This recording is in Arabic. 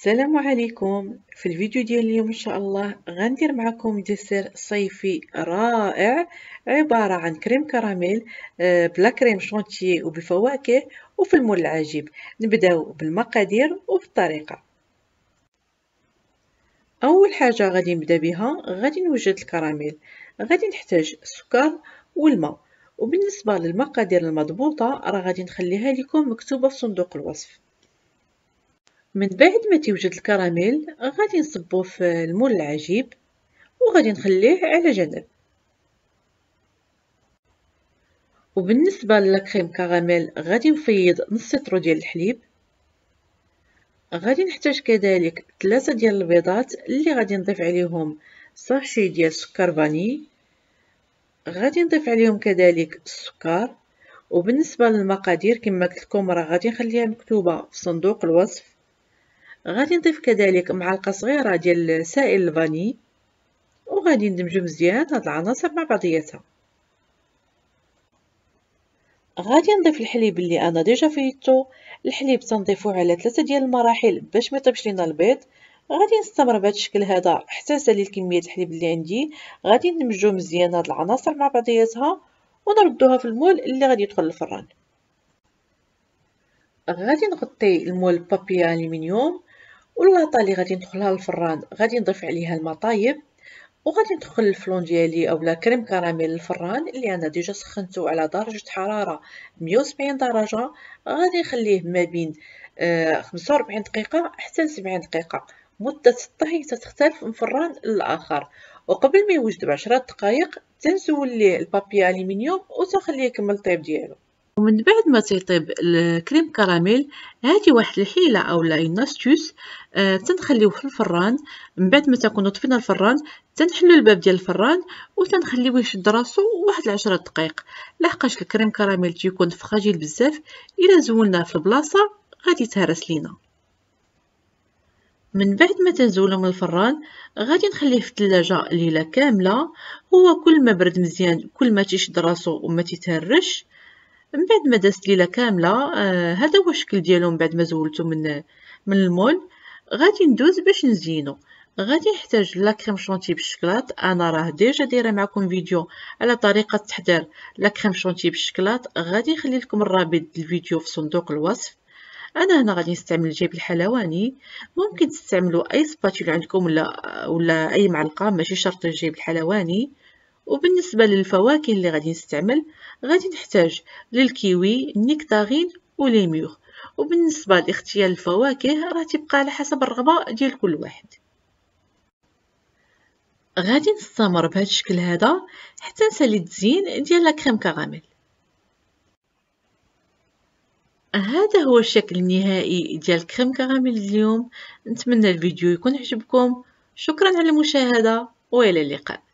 السلام عليكم في الفيديو ديال اليوم ان شاء الله غندير معكم ديسير صيفي رائع عباره عن كريم كراميل آه، بلا كريم شونتيي وبفواكه وفي المول العجيب نبداو بالمقادير وفي الطريقه اول حاجه غادي نبدا بها غادي نوجد الكراميل غادي نحتاج السكر والماء وبالنسبه للمقادير المضبوطه راه غادي نخليها لكم مكتوبه في صندوق الوصف من بعد ما تيوجد الكراميل غادي نصبوه في المول العجيب وغادي نخليه على جنب وبالنسبه للكريم كراميل غادي نفيض نص سطرو ديال الحليب غادي نحتاج كذلك ثلاثة ديال البيضات اللي غادي نضيف عليهم صاشي ديال سكر فاني غادي نضيف عليهم كذلك السكر وبالنسبه للمقادير كما قلت لكم راه غادي نخليها مكتوبه في صندوق الوصف غادي نضيف كذلك معلقة صغيرة ديال سائل الفاني وغادي ندمجو مزيان هاد العناصر مع بعضياتها غادي نضيف الحليب اللي انا ديجا فيتو الحليب تنضيفوه على ثلاثة ديال المراحل باش ما يطيبش لينا البيض غادي نستمر بهذا الشكل هذا حتى سالي كميه الحليب اللي عندي غادي ندمجو مزيان هاد العناصر مع بعضياتها ونردوها في المول اللي غادي يدخل الفران غادي نغطي المول بابي الومنيوم والولاطه اللي غادي ندخلها للفران غادي نضيف عليها المطايب وغادي ندخل الفلون ديالي اولا كريم كراميل للفران اللي انا ديجا سخنته على درجه حراره 170 درجه غادي نخليه ما بين 45 آه، دقيقه حتى 70 دقيقه مده الطهي تختلف من فران لاخر وقبل ما يوجد بعشرة 10 دقائق تنزول ليه البابي الومنيوم وتخليه يكمل الطيب ديالو ومن بعد ما تيطيب الكريم كراميل هادي واحد الحيلة أو لا ناستوس آه تنخليوه في الفران من بعد ما تكونوا طفينا الفران تنحلو الباب ديال الفران وتنخليوه يشد راسو واحد العشرة دقائق لحقاش الكريم كراميل تيكون فخاجيل بزاف الا زولناه في البلاصه غادي يتهرس لينا من بعد ما تنزولو من الفران غادي نخليه في الثلاجه ليله كامله هو كل ما برد مزيان كل ما تيشد راسو وما تيتهرش من بعد ما دازت ليله كامله آه، هذا هو الشكل ديالهم بعد ما زولته من من المول غادي ندوز باش نزينو غادي نحتاج لا كريم شونتي بالشكلاط انا راه ديجا دايره معكم فيديو على طريقه تحضير لا كريم شونتي بالشكلاط غادي نخلي لكم الرابط الفيديو في صندوق الوصف انا هنا غادي نستعمل الجيب الحلواني ممكن تستعملوا اي سباتول عندكم ولا ولا اي معلقه ماشي شرط الجيب الحلواني وبالنسبة للفواكه اللي غادي نستعمل غادي نحتاج للكيوي النكتارين وليمور وبالنسبة لاختيار الفواكه راه تبقى على حسب الرغبة ديال كل واحد غادي نستمر بهذا الشكل هذا حتى نسالي التزيين ديال لا كريم كراميل هذا هو الشكل النهائي ديال كريم كراميل اليوم نتمنى الفيديو يكون عجبكم شكرا على المشاهده والى اللقاء